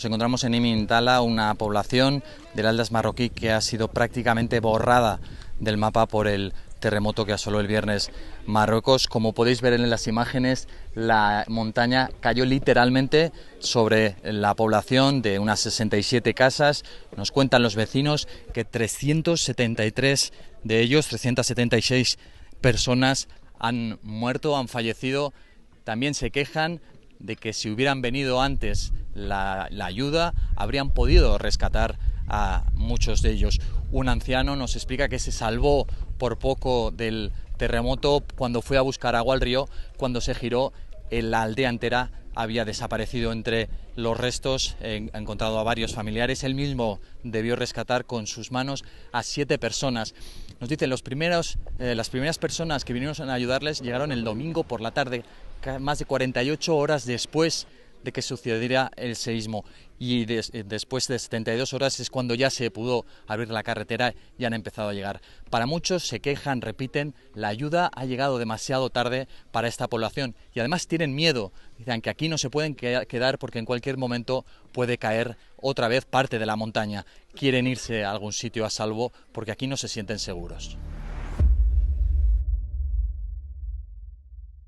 Nos encontramos en Imintala, una población del Aldas marroquí que ha sido prácticamente borrada del mapa por el terremoto que asoló el viernes Marruecos. Como podéis ver en las imágenes, la montaña cayó literalmente sobre la población de unas 67 casas. Nos cuentan los vecinos que 373 de ellos, 376 personas han muerto, han fallecido. También se quejan de que si hubieran venido antes la, ayuda, habrían podido rescatar a muchos de ellos. Un anciano nos explica que se salvó por poco del terremoto cuando fue a buscar agua al río, cuando se giró la aldea entera había desaparecido entre los restos, ha encontrado a varios familiares, él mismo debió rescatar con sus manos a siete personas. Nos dicen, los primeros, eh, las primeras personas que vinieron a ayudarles llegaron el domingo por la tarde, más de 48 horas después de que sucediera el seísmo. Y eh, después de 72 horas es cuando ya se pudo abrir la carretera y han empezado a llegar. Para muchos se quejan, repiten, la ayuda ha llegado demasiado tarde para esta población y además tienen miedo. Dicen que aquí no se pueden quedar porque en cualquier momento puede caer otra vez parte de la montaña. Quieren irse a algún sitio a salvo porque aquí no se sienten seguros.